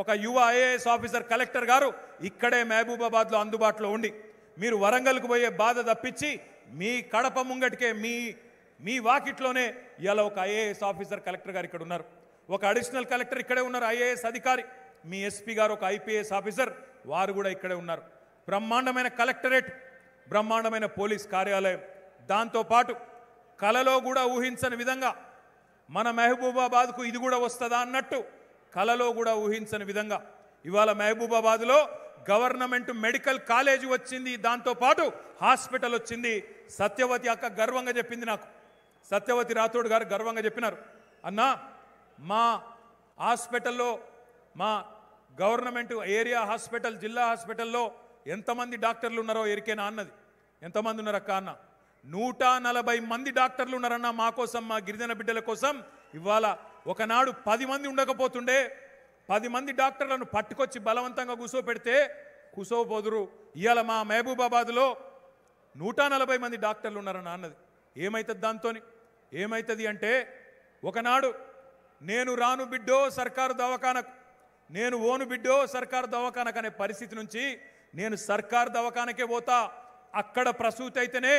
ఒక యువ IAS officer collector గారు ఇక్కడే మహబూబాబాద్లో అందుబాటులో ఉండి మీరు వరంగల్కు పోయే బాధ తప్పించి మీ కడప ముంగటికే మీ మీ వాకిట్లోనే ఇలా ఒక ఐఏఎస్ ఆఫీసర్ కలెక్టర్ గారు ఇక్కడ ఉన్నారు ఒక అడిషనల్ కలెక్టర్ ఇక్కడే ఉన్నారు ఐఏఎస్ అధికారి మీ ఎస్పీ గారు ఒక ఐపీఎస్ ఆఫీసర్ వారు కూడా ఇక్కడే ఉన్నారు బ్రహ్మాండమైన కలెక్టరేట్ బ్రహ్మాండమైన పోలీస్ కార్యాలయం దాంతోపాటు కలలో కూడా ఊహించని విధంగా మన మహబూబాబాద్కు ఇది కూడా వస్తుందా అన్నట్టు కలలో కూడా ఊహించని విధంగా ఇవాళ మహబూబాబాద్లో గవర్నమెంట్ మెడికల్ కాలేజ్ వచ్చింది దాంతోపాటు హాస్పిటల్ వచ్చింది సత్యవతి అక్క గర్వంగా చెప్పింది నాకు సత్యవతి రాథోడ్ గారు గర్వంగా చెప్పినారు అన్నా మా హాస్పిటల్లో మా గవర్నమెంట్ ఏరియా హాస్పిటల్ జిల్లా హాస్పిటల్లో ఎంతమంది డాక్టర్లు ఉన్నారో ఎరికేనా అన్నది ఎంతమంది ఉన్నారు అక్క అన్న నూట నలభై మంది డాక్టర్లు ఉన్నారన్న మా కోసం మా గిరిజన బిడ్డల కోసం ఇవాళ ఒకనాడు పది మంది ఉండకపోతుండే పది మంది డాక్టర్లను పట్టుకొచ్చి బలవంతంగా కూసోపెడితే కూసోపోదురు ఇవాళ మా మహబూబాబాద్లో నూట నలభై మంది డాక్టర్లు ఉన్నారని అన్నది ఏమవుతుంది దాంతో ఏమవుతుంది అంటే ఒకనాడు నేను రాను బిడ్డో సర్కారు దవాఖానకు నేను ఓను బిడ్డో సర్కారు దవాఖానకు అనే పరిస్థితి నుంచి నేను సర్కారు దవాఖానకే పోతా అక్కడ ప్రసూతి అయితేనే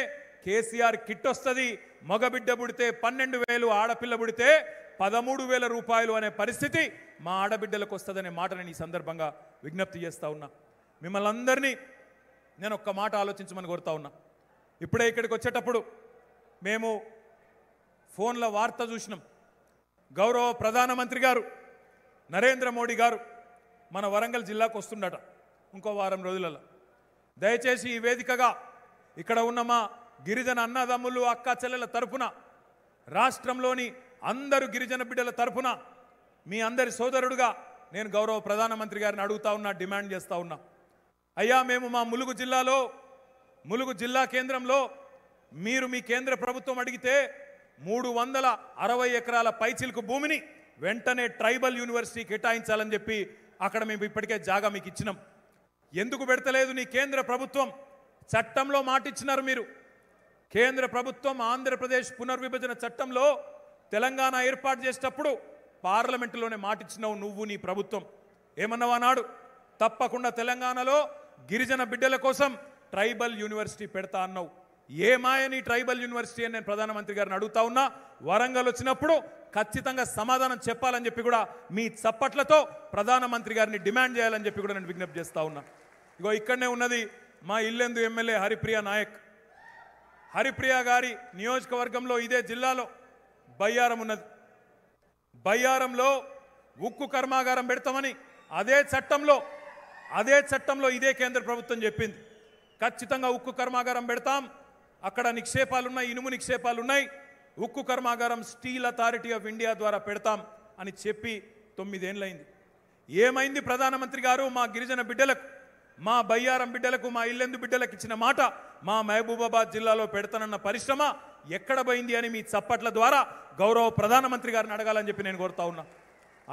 కేసీఆర్ కిట్ వస్తుంది మగబిడ్డ పుడితే పన్నెండు వేలు ఆడపిల్ల పుడితే పదమూడు వేల రూపాయలు అనే పరిస్థితి మా ఆడబిడ్డలకు వస్తుందనే మాట నేను ఈ సందర్భంగా విజ్ఞప్తి చేస్తూ ఉన్నా మిమ్మల్ని అందరినీ నేను ఒక్క మాట ఆలోచించమని కోరుతా ఉన్నా ఇప్పుడే ఇక్కడికి వచ్చేటప్పుడు మేము ఫోన్ల వార్త చూసినాం గౌరవ ప్రధానమంత్రి గారు నరేంద్ర మోడీ గారు మన వరంగల్ జిల్లాకు వస్తుండట ఇంకో వారం రోజులలో దయచేసి ఈ వేదికగా ఇక్కడ ఉన్న మా గిరిజన అన్నదమ్ములు అక్క చెల్లెల తరఫున రాష్ట్రంలోని అందరు గిరిజన బిడ్డల తరఫున మీ అందరి సోదరుడుగా నేను గౌరవ ప్రధానమంత్రి గారిని అడుగుతా ఉన్నా డిమాండ్ చేస్తూ ఉన్నా అయ్యా మేము మా ములుగు జిల్లాలో ములుగు జిల్లా కేంద్రంలో మీరు మీ కేంద్ర ప్రభుత్వం అడిగితే మూడు వందల అరవై ఎకరాల పైచిల్కు భూమిని వెంటనే ట్రైబల్ యూనివర్సిటీ కేటాయించాలని చెప్పి అక్కడ మేము ఇప్పటికే జాగా మీకు ఇచ్చినాం ఎందుకు పెడతలేదు నీ కేంద్ర ప్రభుత్వం చట్టంలో మాటిచ్చినారు మీరు కేంద్ర ప్రభుత్వం ఆంధ్రప్రదేశ్ పునర్విభజన చట్టంలో తెలంగాణ ఏర్పాటు చేసేటప్పుడు పార్లమెంటులోనే మాటిచ్చినావు నువ్వు నీ ప్రభుత్వం ఏమన్నావు అన్నాడు తప్పకుండా తెలంగాణలో గిరిజన బిడ్డల కోసం ట్రైబల్ యూనివర్సిటీ పెడతా అన్నావు ఏమాయని ట్రైబల్ యూనివర్సిటీ అని నేను ప్రధానమంత్రి గారిని అడుగుతా ఉన్నా వరంగల్ వచ్చినప్పుడు ఖచ్చితంగా సమాధానం చెప్పాలని చెప్పి కూడా మీ చప్పట్లతో ప్రధానమంత్రి గారిని డిమాండ్ చేయాలని చెప్పి కూడా నేను విజ్ఞప్తి చేస్తా ఉన్నా ఇగో ఇక్కడనే ఉన్నది మా ఇల్లెందు ఎమ్మెల్యే హరిప్రియ నాయక్ హరిప్రియ గారి నియోజకవర్గంలో ఇదే జిల్లాలో బయ్యారం ఉన్నది బయ్యారంలో ఉక్కు కర్మాగారం పెడతామని అదే చట్టంలో అదే చట్టంలో ఇదే కేంద్ర ప్రభుత్వం చెప్పింది ఖచ్చితంగా ఉక్కు కర్మాగారం పెడతాం అక్కడ నిక్షేపాలున్నాయి ఇనుము నిక్షేపాలున్నాయి ఉక్కు కర్మాగారం స్టీల్ అథారిటీ ఆఫ్ ఇండియా ద్వారా పెడతాం అని చెప్పి తొమ్మిదేళ్ళైంది ఏమైంది ప్రధానమంత్రి గారు మా గిరిజన బిడ్డలకు మా బయ్యారం బిడ్డలకు మా ఇల్లెందు బిడ్డలకు ఇచ్చిన మాట మా మహబూబాబాద్ జిల్లాలో పెడతానన్న పరిశ్రమ ఎక్కడ పోయింది అని మీ చప్పట్ల ద్వారా గౌరవ ప్రధానమంత్రి గారిని అడగాలని చెప్పి నేను కోరుతా ఉన్నా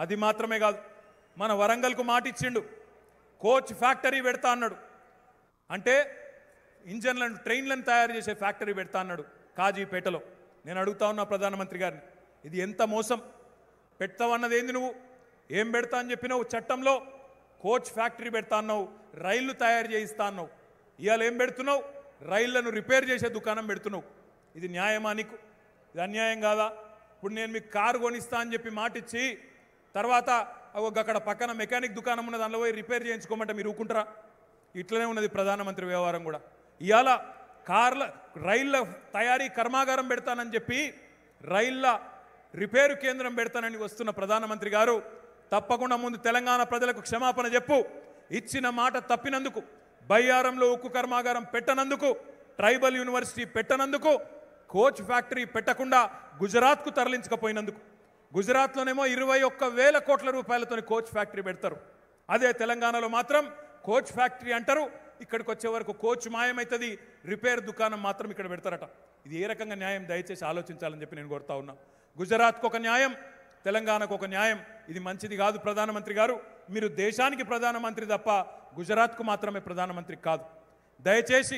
అది మాత్రమే కాదు మన వరంగల్కు మాట ఇచ్చిండు కోచ్ ఫ్యాక్టరీ పెడతా అన్నాడు అంటే ఇంజన్లను ట్రైన్లను తయారు చేసే ఫ్యాక్టరీ పెడతా అన్నాడు కాజీపేటలో నేను అడుగుతా ఉన్నా ప్రధానమంత్రి గారిని ఇది ఎంత మోసం పెడతావన్నది ఏంది నువ్వు ఏం పెడతా అని చెప్పినావు చట్టంలో కోచ్ ఫ్యాక్టరీ పెడతా అన్నావు రైళ్లు తయారు చేయిస్తా అన్నావు ఇవాళ ఏం పెడుతున్నావు రైళ్లను రిపేర్ చేసే దుకాణం పెడుతున్నావు ఇది న్యాయమా నీకు ఇది అన్యాయం కాదా ఇప్పుడు నేను మీకు కారు కొనిస్తా అని చెప్పి మాటిచ్చి తర్వాత అక్కడ పక్కన మెకానిక్ దుకాణం ఉన్న అందులో పోయి రిపేర్ చేయించుకోమంటే మీరు ఊకుంటారా ఇట్లనే ఉన్నది ప్రధానమంత్రి వ్యవహారం కూడా ఇవాళ కార్ల రైళ్ల తయారీ కర్మాగారం పెడతానని చెప్పి రైళ్ల రిపేరు కేంద్రం పెడతానని వస్తున్న ప్రధానమంత్రి గారు తప్పకుండా ముందు తెలంగాణ ప్రజలకు క్షమాపణ చెప్పు ఇచ్చిన మాట తప్పినందుకు బయ్యారంలో ఉక్కు కర్మాగారం పెట్టనందుకు ట్రైబల్ యూనివర్సిటీ పెట్టనందుకు కోచ్ ఫ్యాక్టరీ పెట్టకుండా గుజరాత్కు తరలించకపోయినందుకు గుజరాత్లోనేమో ఇరవై ఒక్క వేల కోట్ల రూపాయలతో కోచ్ ఫ్యాక్టరీ పెడతారు అదే తెలంగాణలో మాత్రం కోచ్ ఫ్యాక్టరీ అంటారు ఇక్కడికి వచ్చే వరకు కోచ్ మాయమవుతుంది రిపేర్ దుకాణం మాత్రం ఇక్కడ పెడతారట ఇది ఏ రకంగా న్యాయం దయచేసి ఆలోచించాలని చెప్పి నేను కోరుతా ఉన్నా గుజరాత్కు ఒక న్యాయం తెలంగాణకు ఒక న్యాయం ఇది మంచిది కాదు ప్రధానమంత్రి గారు మీరు దేశానికి ప్రధానమంత్రి తప్ప గుజరాత్కు మాత్రమే ప్రధానమంత్రి కాదు దయచేసి